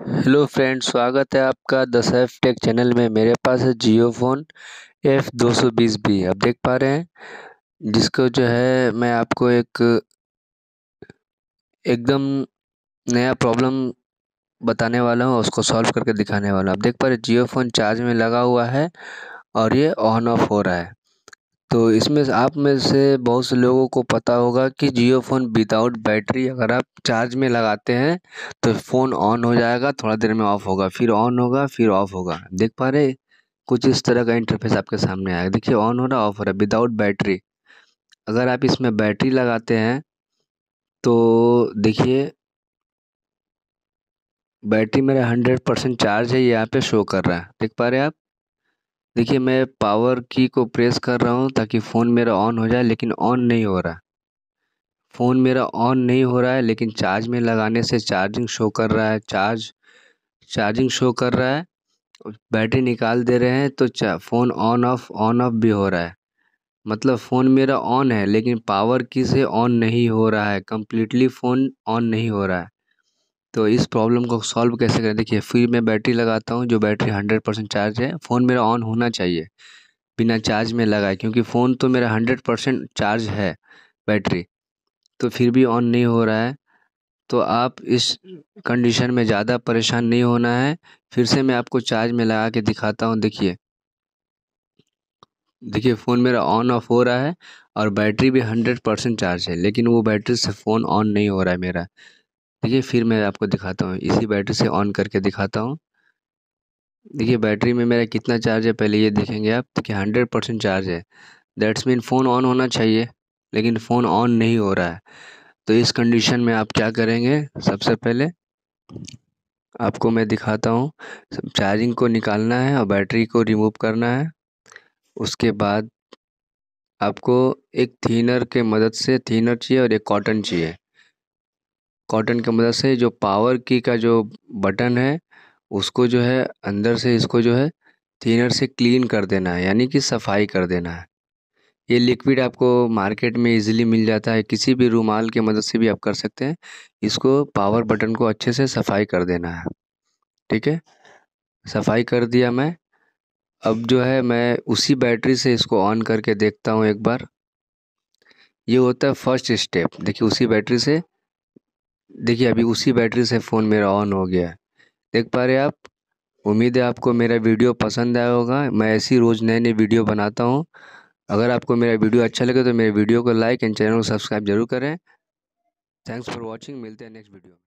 hello friend स्वागत है आपका दस एफ टेक चैनल में मेरे पास है जियो फ़ोन एफ़ दो सौ बीस बी आप देख पा रहे हैं जिसको जो है मैं आपको एक एकदम नया प्रॉब्लम बताने वाला हूँ उसको सॉल्व करके दिखाने वाला हूँ आप देख पा रहे हैं जियो फ़ोन चार्ज में लगा हुआ है और ये ऑन ऑफ हो रहा है तो इसमें आप में से बहुत से लोगों को पता होगा कि जियो फ़ोन विदाउट बैटरी अगर आप चार्ज में लगाते हैं तो फ़ोन ऑन हो जाएगा थोड़ा देर में ऑफ़ होगा फिर ऑन होगा फिर ऑफ़ होगा देख पा रहे कुछ इस तरह का इंटरफेस आपके सामने आएगा देखिए ऑन हो रहा ऑफ़ हो रहा विदाउट बैटरी अगर आप इसमें बैटरी लगाते हैं तो देखिए बैटरी मेरा हंड्रेड परसेंट चार्ज है ये यहाँ पे शो कर रहा है देख पा रहे हैं आप देखिए मैं पावर की को प्रेस कर रहा हूँ ताकि फ़ोन मेरा ऑन हो जाए लेकिन ऑन नहीं हो रहा फ़ोन मेरा ऑन नहीं हो रहा है लेकिन चार्ज में लगाने से चार्जिंग शो कर रहा है चार्ज चार्जिंग शो कर रहा है बैटरी निकाल दे रहे हैं तो phone on off on off भी हो रहा है मतलब फ़ोन मेरा ऑन है लेकिन पावर की से ऑन नहीं हो रहा है कम्प्लीटली फ़ोन ऑन नहीं हो रहा है तो इस प्रॉब्लम को सॉल्व कैसे करें देखिए फिर मैं बैटरी लगाता हूँ जो बैटरी हंड्रेड परसेंट चार्ज है फ़ोन मेरा ऑन होना चाहिए बिना चार्ज में लगाए क्योंकि फ़ोन तो मेरा हंड्रेड परसेंट चार्ज है बैटरी तो फिर भी ऑन नहीं हो रहा है तो आप इस कंडीशन में ज़्यादा परेशान नहीं होना है फिर से मैं आपको चार्ज में लगा के दिखाता हूँ देखिए देखिए फ़ोन मेरा ऑन ऑफ हो रहा है और बैटरी भी हंड्रेड परसेंट चार्ज है लेकिन वो बैटरी से फ़ोन ऑन नहीं हो रहा है मेरा देखिए फिर मैं आपको दिखाता हूँ इसी बैटरी से ऑन करके दिखाता हूँ देखिए बैटरी में मेरा कितना चार्ज है पहले ये देखेंगे आप देखिए हंड्रेड परसेंट चार्ज है दैट्स मीन फ़ोन ऑन होना चाहिए लेकिन फ़ोन ऑन नहीं हो रहा है तो इस कंडीशन में आप क्या करेंगे सबसे पहले आपको मैं दिखाता हूँ चार्जिंग को निकालना है और बैटरी को रिमूव करना है उसके बाद आपको एक थीनर के मदद से थीनर चाहिए और एक कॉटन चाहिए कॉटन की मदद से जो पावर की का जो बटन है उसको जो है अंदर से इसको जो है थीनर से क्लीन कर देना है यानी कि सफाई कर देना है ये लिक्विड आपको मार्केट में इजीली मिल जाता है किसी भी रूमाल की मदद से भी आप कर सकते हैं इसको पावर बटन को अच्छे से सफाई कर देना है ठीक है सफाई कर दिया मैं अब जो है मैं उसी बैटरी से इसको ऑन करके देखता हूँ एक बार ये होता है फर्स्ट स्टेप देखिए उसी बैटरी से देखिए अभी उसी बैटरी से फ़ोन मेरा ऑन हो गया है देख पा रहे आप उम्मीद है आपको मेरा वीडियो पसंद आया होगा मैं ऐसी रोज़ नए नए वीडियो बनाता हूँ अगर आपको मेरा वीडियो अच्छा लगे तो मेरे वीडियो को लाइक एंड चैनल को सब्सक्राइब जरूर करें थैंक्स फॉर वॉचिंग मिलते हैं नेक्स्ट वीडियो